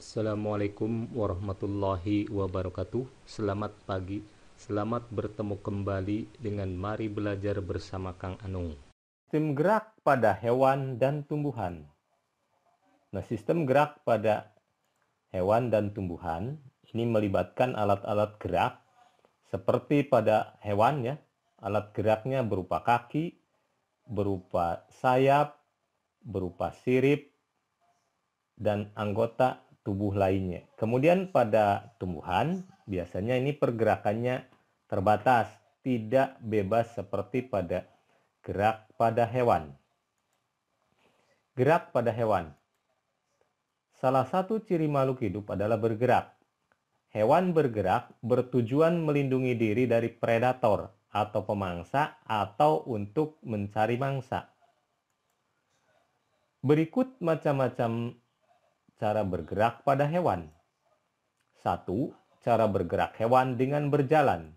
Assalamualaikum warahmatullahi wabarakatuh. Selamat pagi. Selamat bertemu kembali dengan Mari Belajar bersama Kang Anung. Sistem gerak pada hewan dan tumbuhan. Nah, sistem gerak pada hewan dan tumbuhan ini melibatkan alat-alat gerak seperti pada hewan ya. Alat geraknya berupa kaki, berupa sayap, berupa sirip, dan anggota tubuh lainnya. Kemudian pada tumbuhan biasanya ini pergerakannya terbatas, tidak bebas seperti pada gerak pada hewan. Gerak pada hewan. Salah satu ciri makhluk hidup adalah bergerak. Hewan bergerak bertujuan melindungi diri dari predator atau pemangsa atau untuk mencari mangsa. Berikut macam-macam Cara bergerak pada hewan 1. Cara bergerak hewan dengan berjalan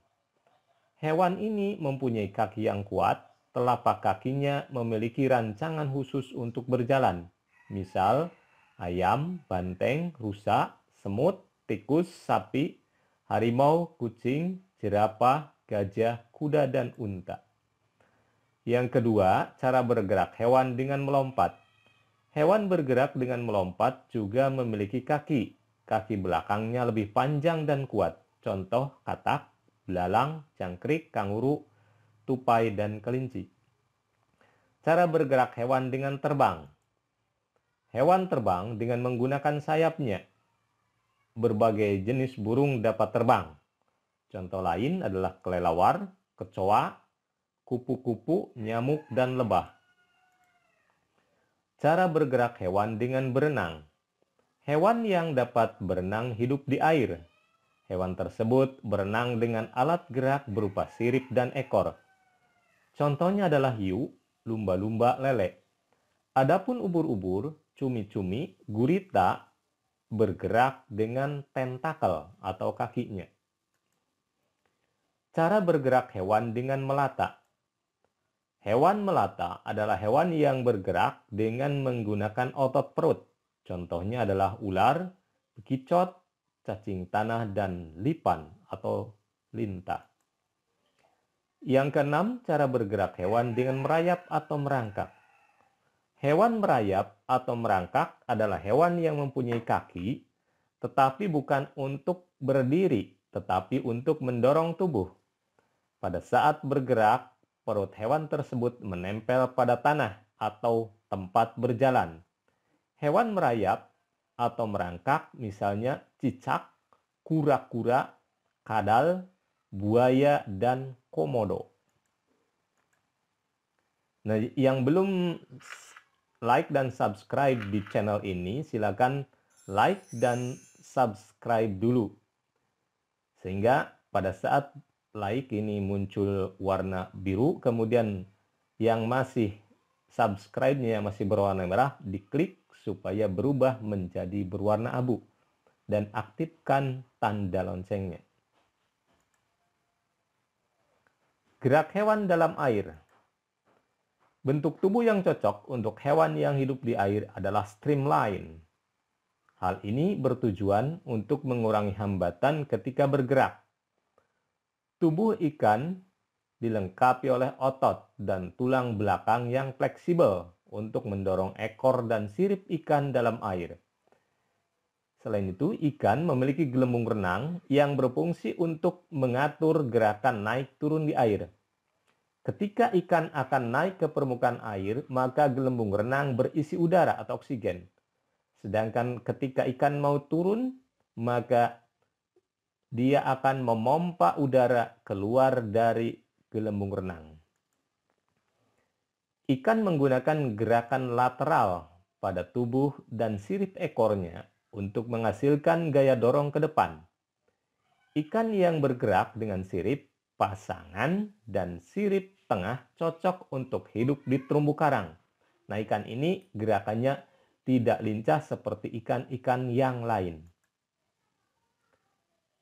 Hewan ini mempunyai kaki yang kuat, telapak kakinya memiliki rancangan khusus untuk berjalan. Misal, ayam, banteng, rusa, semut, tikus, sapi, harimau, kucing, jerapah, gajah, kuda, dan unta. Yang kedua, cara bergerak hewan dengan melompat. Hewan bergerak dengan melompat juga memiliki kaki. Kaki belakangnya lebih panjang dan kuat. Contoh katak, belalang, jangkrik, kanguru, tupai, dan kelinci. Cara bergerak hewan dengan terbang. Hewan terbang dengan menggunakan sayapnya. Berbagai jenis burung dapat terbang. Contoh lain adalah kelelawar, kecoa, kupu-kupu, nyamuk, dan lebah. Cara bergerak hewan dengan berenang. Hewan yang dapat berenang hidup di air. Hewan tersebut berenang dengan alat gerak berupa sirip dan ekor. Contohnya adalah hiu, lumba-lumba, lele. Adapun ubur-ubur, cumi-cumi, gurita bergerak dengan tentakel atau kakinya. Cara bergerak hewan dengan melata. Hewan melata adalah hewan yang bergerak dengan menggunakan otot perut. Contohnya adalah ular, bekicot, cacing tanah, dan lipan atau lintah. Yang keenam, cara bergerak hewan dengan merayap atau merangkak. Hewan merayap atau merangkak adalah hewan yang mempunyai kaki, tetapi bukan untuk berdiri, tetapi untuk mendorong tubuh. Pada saat bergerak, perut hewan tersebut menempel pada tanah atau tempat berjalan. Hewan merayap atau merangkak misalnya cicak, kura-kura, kadal, buaya, dan komodo. Nah, yang belum like dan subscribe di channel ini, silakan like dan subscribe dulu. Sehingga pada saat like ini muncul warna biru kemudian yang masih subscribe-nya yang masih berwarna merah diklik supaya berubah menjadi berwarna abu dan aktifkan tanda loncengnya gerak hewan dalam air bentuk tubuh yang cocok untuk hewan yang hidup di air adalah streamline Hal ini bertujuan untuk mengurangi hambatan ketika bergerak. Tubuh ikan dilengkapi oleh otot dan tulang belakang yang fleksibel untuk mendorong ekor dan sirip ikan dalam air. Selain itu, ikan memiliki gelembung renang yang berfungsi untuk mengatur gerakan naik turun di air. Ketika ikan akan naik ke permukaan air, maka gelembung renang berisi udara atau oksigen. Sedangkan ketika ikan mau turun, maka dia akan memompa udara keluar dari gelembung renang. Ikan menggunakan gerakan lateral pada tubuh dan sirip ekornya untuk menghasilkan gaya dorong ke depan. Ikan yang bergerak dengan sirip pasangan dan sirip tengah cocok untuk hidup di terumbu karang. Nah, ikan ini gerakannya tidak lincah seperti ikan-ikan yang lain.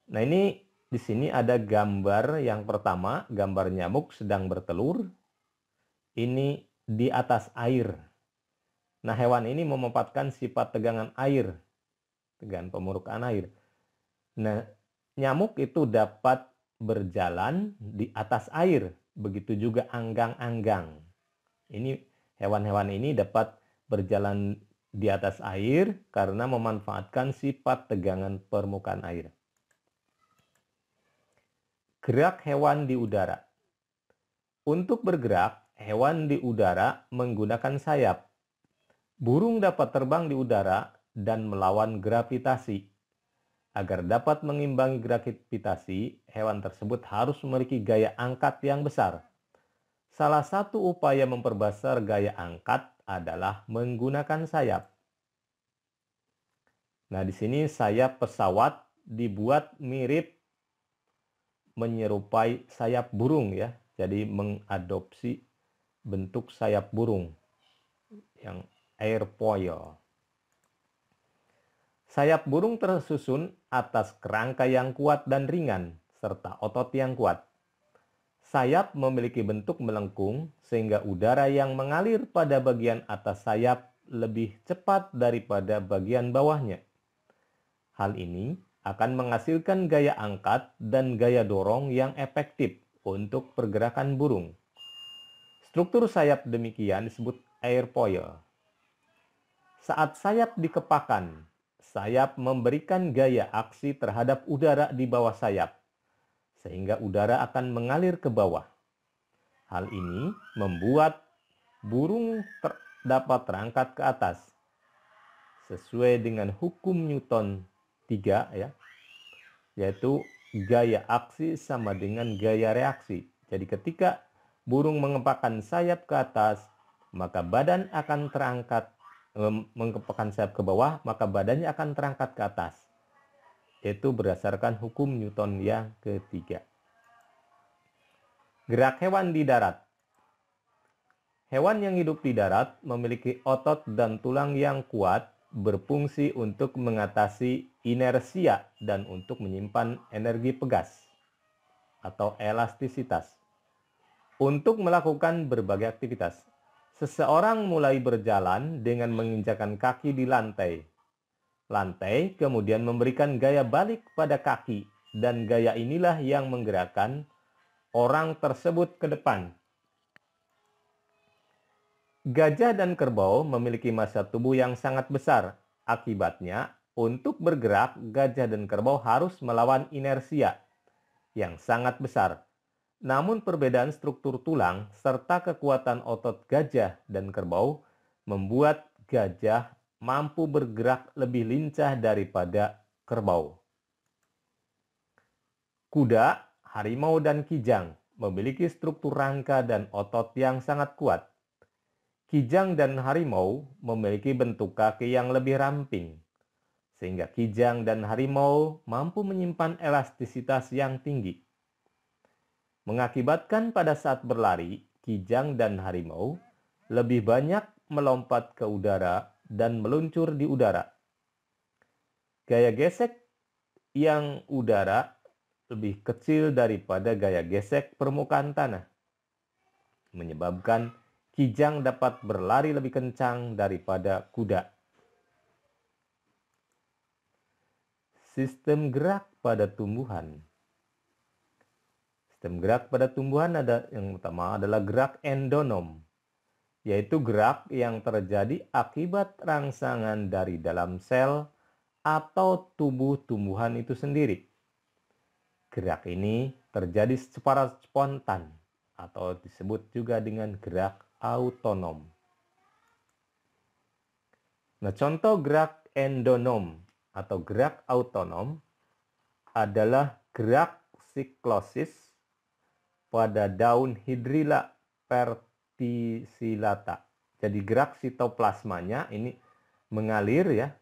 Nah ini di sini ada gambar yang pertama, gambar nyamuk sedang bertelur. Ini di atas air. Nah hewan ini memanfaatkan sifat tegangan air, tegangan pemurukan air. Nah nyamuk itu dapat berjalan di atas air, begitu juga anggang-anggang. Ini hewan-hewan ini dapat berjalan di atas air karena memanfaatkan sifat tegangan permukaan air. Gerak hewan di udara. Untuk bergerak, hewan di udara menggunakan sayap. Burung dapat terbang di udara dan melawan gravitasi. Agar dapat mengimbangi gravitasi, hewan tersebut harus memiliki gaya angkat yang besar. Salah satu upaya memperbesar gaya angkat adalah menggunakan sayap. Nah, di sini sayap pesawat dibuat mirip menyerupai sayap burung ya. Jadi mengadopsi bentuk sayap burung yang airfoil. Sayap burung tersusun atas kerangka yang kuat dan ringan serta otot yang kuat. Sayap memiliki bentuk melengkung sehingga udara yang mengalir pada bagian atas sayap lebih cepat daripada bagian bawahnya. Hal ini akan menghasilkan gaya angkat dan gaya dorong yang efektif untuk pergerakan burung. Struktur sayap demikian disebut airfoil. Saat sayap dikepakan, sayap memberikan gaya aksi terhadap udara di bawah sayap, sehingga udara akan mengalir ke bawah. Hal ini membuat burung ter dapat terangkat ke atas. Sesuai dengan hukum Newton tiga ya yaitu gaya aksi sama dengan gaya reaksi. Jadi ketika burung mengepakkan sayap ke atas, maka badan akan terangkat mengepakkan sayap ke bawah, maka badannya akan terangkat ke atas. Itu berdasarkan hukum Newton yang ketiga. Gerak hewan di darat. Hewan yang hidup di darat memiliki otot dan tulang yang kuat berfungsi untuk mengatasi inersia dan untuk menyimpan energi pegas atau elastisitas. Untuk melakukan berbagai aktivitas, seseorang mulai berjalan dengan menginjakan kaki di lantai. Lantai kemudian memberikan gaya balik pada kaki dan gaya inilah yang menggerakkan orang tersebut ke depan. Gajah dan kerbau memiliki massa tubuh yang sangat besar. Akibatnya, untuk bergerak, gajah dan kerbau harus melawan inersia yang sangat besar. Namun perbedaan struktur tulang serta kekuatan otot gajah dan kerbau membuat gajah mampu bergerak lebih lincah daripada kerbau. Kuda, harimau, dan kijang memiliki struktur rangka dan otot yang sangat kuat. Kijang dan harimau memiliki bentuk kaki yang lebih ramping sehingga kijang dan harimau mampu menyimpan elastisitas yang tinggi. Mengakibatkan pada saat berlari, kijang dan harimau lebih banyak melompat ke udara dan meluncur di udara. Gaya gesek yang udara lebih kecil daripada gaya gesek permukaan tanah, menyebabkan kijang dapat berlari lebih kencang daripada kuda. Sistem gerak pada tumbuhan. Sistem gerak pada tumbuhan ada yang utama adalah gerak endonom, yaitu gerak yang terjadi akibat rangsangan dari dalam sel atau tubuh tumbuhan itu sendiri. Gerak ini terjadi secara spontan atau disebut juga dengan gerak autonom. Nah, contoh gerak endonom atau gerak autonom adalah gerak siklosis pada daun hidrila pertisilata Jadi gerak sitoplasmanya ini mengalir ya,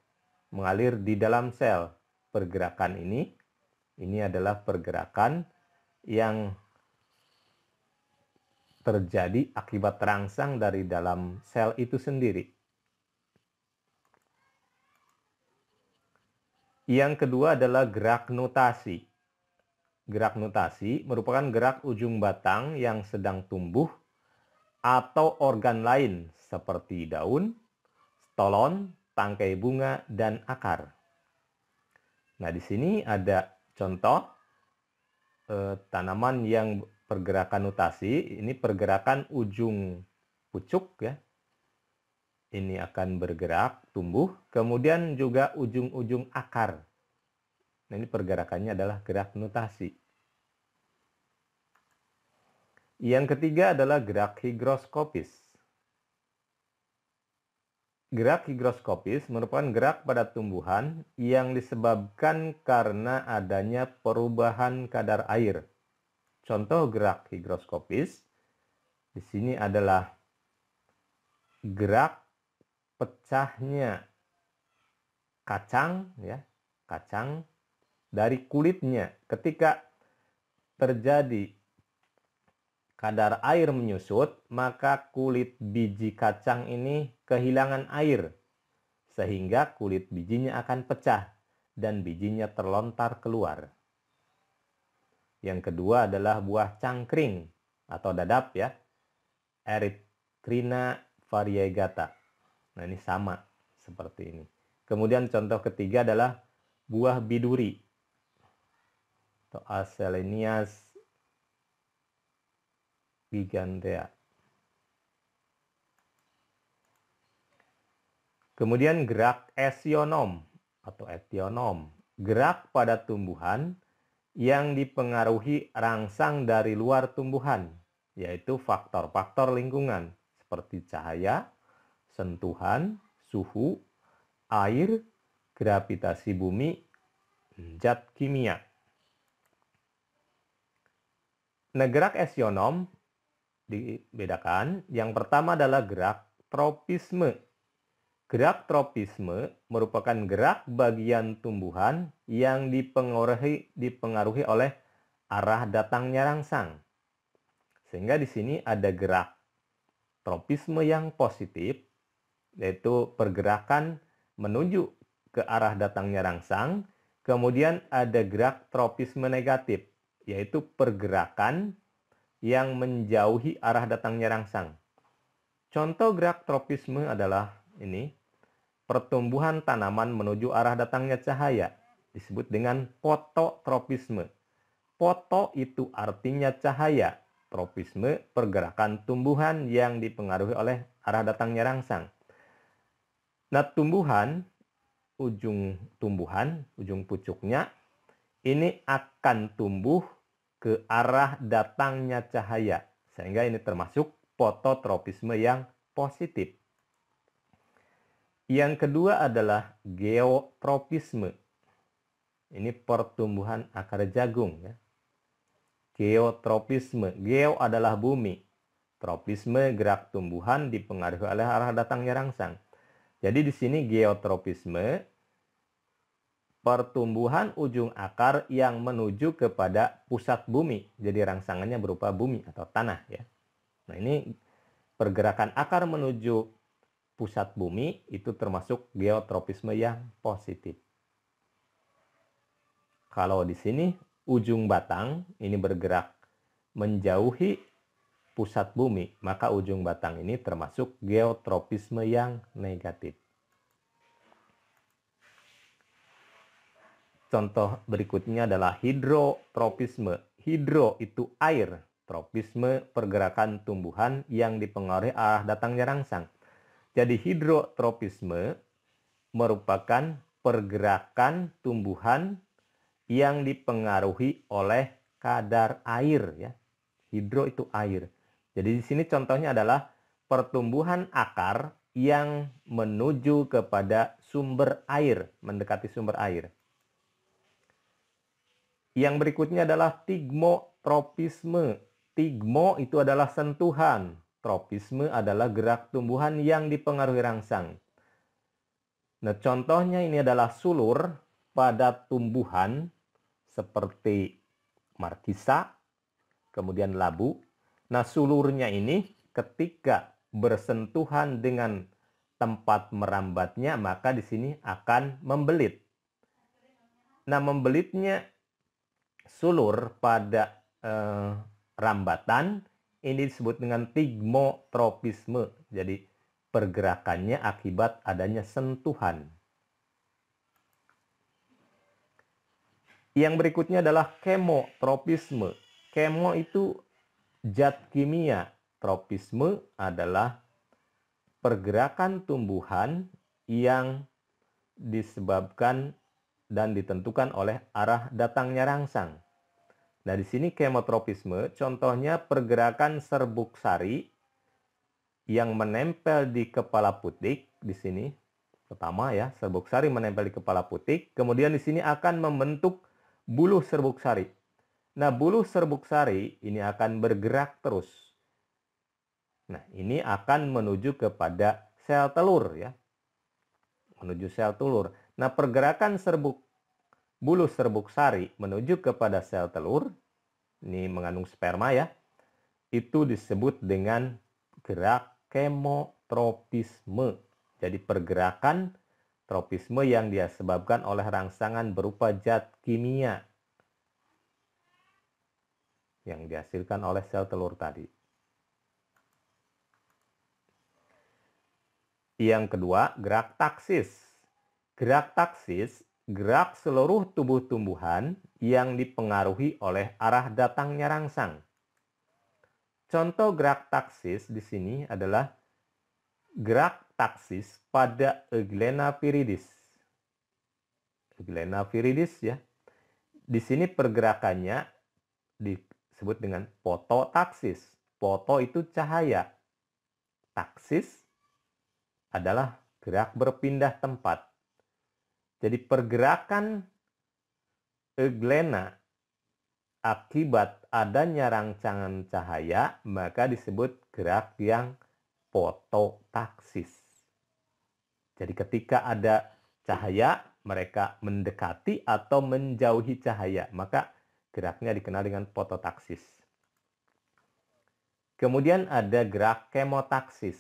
mengalir di dalam sel. Pergerakan ini ini adalah pergerakan yang terjadi akibat rangsang dari dalam sel itu sendiri. Yang kedua adalah gerak notasi. Gerak notasi merupakan gerak ujung batang yang sedang tumbuh atau organ lain seperti daun, stolon, tangkai bunga, dan akar. Nah, di sini ada contoh eh, tanaman yang pergerakan notasi. Ini pergerakan ujung pucuk ya, ini akan bergerak, tumbuh, kemudian juga ujung-ujung akar. Nah, ini pergerakannya adalah gerak nutasi. Yang ketiga adalah gerak higroskopis. Gerak higroskopis merupakan gerak pada tumbuhan yang disebabkan karena adanya perubahan kadar air. Contoh gerak higroskopis di sini adalah gerak pecahnya kacang ya, kacang dari kulitnya ketika terjadi kadar air menyusut, maka kulit biji kacang ini kehilangan air sehingga kulit bijinya akan pecah dan bijinya terlontar keluar. Yang kedua adalah buah cangkring atau dadap ya, Eritrina variegata. Nah, ini sama seperti ini. Kemudian contoh ketiga adalah buah biduri atau Aselenias gigantea. Kemudian gerak esionom atau etionom, gerak pada tumbuhan yang dipengaruhi rangsang dari luar tumbuhan, yaitu faktor-faktor lingkungan seperti cahaya, sentuhan, suhu, air, gravitasi bumi, zat kimia. Negerak esionom dibedakan. Yang pertama adalah gerak tropisme. Gerak tropisme merupakan gerak bagian tumbuhan yang dipengaruhi, dipengaruhi oleh arah datangnya rangsang. Sehingga di sini ada gerak tropisme yang positif yaitu pergerakan menuju ke arah datangnya rangsang. Kemudian ada gerak tropisme negatif, yaitu pergerakan yang menjauhi arah datangnya rangsang. Contoh gerak tropisme adalah ini, pertumbuhan tanaman menuju arah datangnya cahaya, disebut dengan fototropisme. Foto itu artinya cahaya, tropisme pergerakan tumbuhan yang dipengaruhi oleh arah datangnya rangsang. Nah, tumbuhan, ujung tumbuhan, ujung pucuknya, ini akan tumbuh ke arah datangnya cahaya. Sehingga ini termasuk fototropisme yang positif. Yang kedua adalah geotropisme. Ini pertumbuhan akar jagung. Ya. Geotropisme. Geo adalah bumi. Tropisme gerak tumbuhan dipengaruhi oleh arah datangnya rangsang. Jadi di sini geotropisme pertumbuhan ujung akar yang menuju kepada pusat bumi. Jadi rangsangannya berupa bumi atau tanah ya. Nah, ini pergerakan akar menuju pusat bumi itu termasuk geotropisme yang positif. Kalau di sini ujung batang ini bergerak menjauhi pusat bumi, maka ujung batang ini termasuk geotropisme yang negatif. Contoh berikutnya adalah hidrotropisme. Hidro itu air, tropisme pergerakan tumbuhan yang dipengaruhi arah datangnya rangsang. Jadi hidrotropisme merupakan pergerakan tumbuhan yang dipengaruhi oleh kadar air ya. Hidro itu air. Jadi di sini contohnya adalah pertumbuhan akar yang menuju kepada sumber air, mendekati sumber air. Yang berikutnya adalah tigmotropisme. Tigmo itu adalah sentuhan, tropisme adalah gerak tumbuhan yang dipengaruhi rangsang. Nah, contohnya ini adalah sulur pada tumbuhan seperti markisa, kemudian labu, Nah, sulurnya ini ketika bersentuhan dengan tempat merambatnya, maka di sini akan membelit. Nah, membelitnya sulur pada eh, rambatan ini disebut dengan tigmotropisme. Jadi, pergerakannya akibat adanya sentuhan. Yang berikutnya adalah kemotropisme. Kemo itu Jad kimia tropisme adalah pergerakan tumbuhan yang disebabkan dan ditentukan oleh arah datangnya rangsang. Nah, di sini kemotropisme contohnya pergerakan serbuk sari yang menempel di kepala putik di sini. Pertama ya, serbuk sari menempel di kepala putik, kemudian di sini akan membentuk buluh serbuk sari. Nah, bulu serbuk sari ini akan bergerak terus. Nah, ini akan menuju kepada sel telur ya. Menuju sel telur. Nah, pergerakan serbuk bulu serbuk sari menuju kepada sel telur ini mengandung sperma ya. Itu disebut dengan gerak kemotropisme. Jadi pergerakan tropisme yang dia sebabkan oleh rangsangan berupa zat kimia yang dihasilkan oleh sel telur tadi. Yang kedua, gerak taksis. Gerak taksis, gerak seluruh tubuh tumbuhan yang dipengaruhi oleh arah datangnya rangsang. Contoh gerak taksis di sini adalah gerak taksis pada Euglena viridis. Euglena viridis ya. Di sini pergerakannya di disebut dengan fototaksis. Foto itu cahaya. Taksis adalah gerak berpindah tempat. Jadi pergerakan euglena akibat adanya rangsangan cahaya maka disebut gerak yang fototaksis. Jadi ketika ada cahaya mereka mendekati atau menjauhi cahaya, maka Geraknya dikenal dengan pototaksis. Kemudian ada gerak kemotaksis.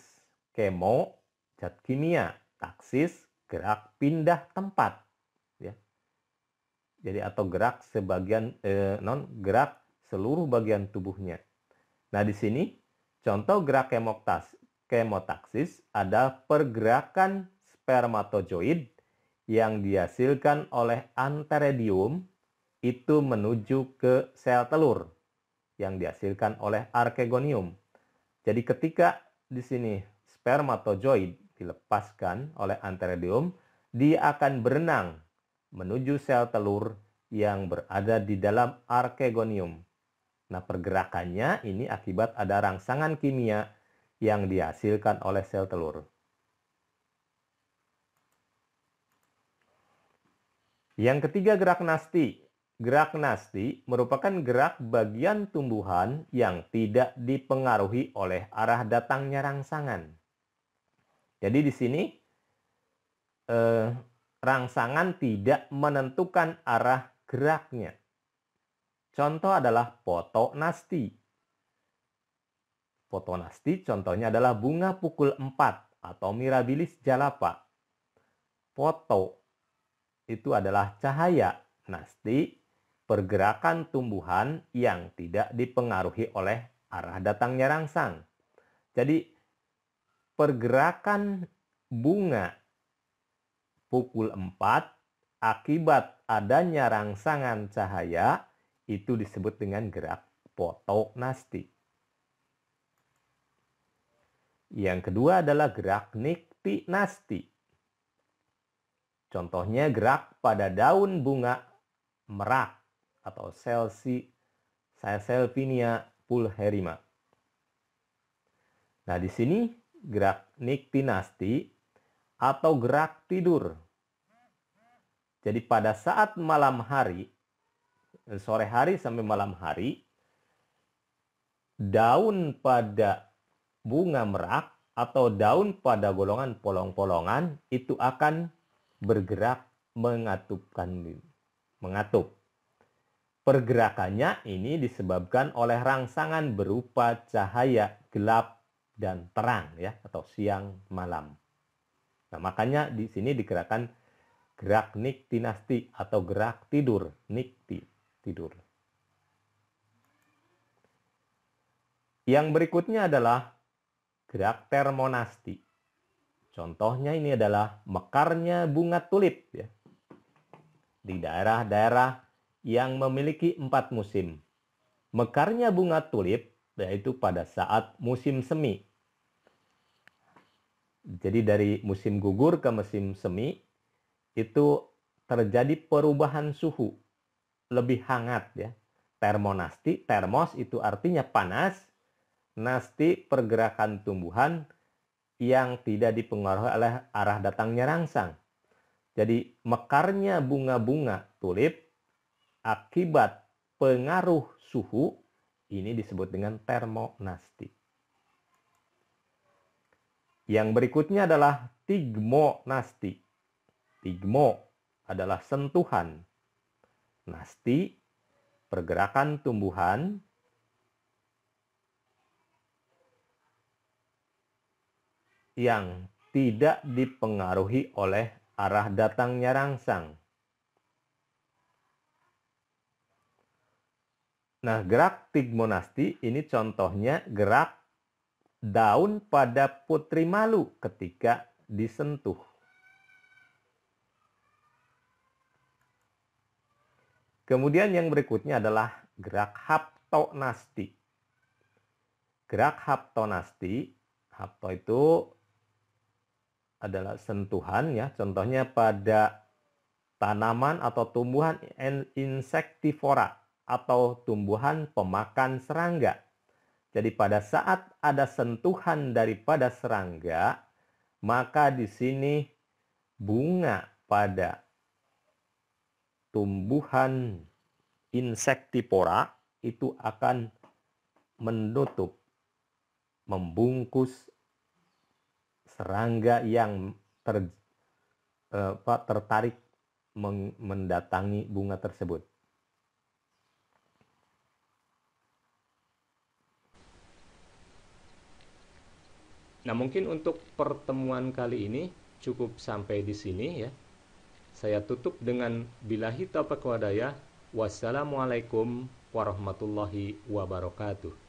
Kemo, zat kimia, taksis, gerak pindah tempat. Ya. Jadi atau gerak sebagian eh, non gerak seluruh bagian tubuhnya. Nah di sini contoh gerak kemotaksis, kemotaksis ada pergerakan spermatozoid yang dihasilkan oleh anteredium itu menuju ke sel telur yang dihasilkan oleh arkegonium. Jadi ketika di sini spermatozoid dilepaskan oleh anterodium, dia akan berenang menuju sel telur yang berada di dalam arkegonium. Nah, pergerakannya ini akibat ada rangsangan kimia yang dihasilkan oleh sel telur. Yang ketiga gerak nasti. Gerak nasti merupakan gerak bagian tumbuhan yang tidak dipengaruhi oleh arah datangnya rangsangan. Jadi di sini eh, rangsangan tidak menentukan arah geraknya. Contoh adalah foto nasti. Foto nasti contohnya adalah bunga pukul 4 atau mirabilis jalapa. Foto itu adalah cahaya, nasti pergerakan tumbuhan yang tidak dipengaruhi oleh arah datangnya rangsang. Jadi pergerakan bunga pukul 4 akibat adanya rangsangan cahaya itu disebut dengan gerak fotoknastik. Yang kedua adalah gerak nikti nasti. Contohnya gerak pada daun bunga merak atau Selsi saya Selvinia pulherima. Nah, di sini gerak niktinasti atau gerak tidur. Jadi pada saat malam hari, sore hari sampai malam hari, daun pada bunga merak atau daun pada golongan polong-polongan itu akan bergerak mengatupkan mengatup. Pergerakannya ini disebabkan oleh rangsangan berupa cahaya gelap dan terang ya atau siang malam. Nah, makanya di sini digerakkan gerak niktinasti atau gerak tidur, nikti, tidur. Yang berikutnya adalah gerak termonasti. Contohnya ini adalah mekarnya bunga tulip ya. Di daerah-daerah yang memiliki empat musim. Mekarnya bunga tulip yaitu pada saat musim semi. Jadi dari musim gugur ke musim semi itu terjadi perubahan suhu lebih hangat ya. Termonasti, termos itu artinya panas, nasti pergerakan tumbuhan yang tidak dipengaruhi oleh arah datangnya rangsang. Jadi mekarnya bunga-bunga tulip akibat pengaruh suhu ini disebut dengan termonastik. Yang berikutnya adalah tigmonasti. Tigmo adalah sentuhan. Nasti, pergerakan tumbuhan. Yang tidak dipengaruhi oleh arah datangnya rangsang. Nah, gerak tigmonasti ini contohnya gerak daun pada putri malu ketika disentuh. Kemudian yang berikutnya adalah gerak haptonasti. Gerak haptonasti, hapto itu adalah sentuhan ya, contohnya pada tanaman atau tumbuhan insektivora atau tumbuhan pemakan serangga. Jadi pada saat ada sentuhan daripada serangga, maka di sini bunga pada tumbuhan insektipora itu akan menutup, membungkus serangga yang ter, eh, apa, tertarik mendatangi bunga tersebut. Nah, mungkin untuk pertemuan kali ini cukup sampai di sini ya. Saya tutup dengan bilahi taufiq wadaya. Wassalamualaikum warahmatullahi wabarakatuh.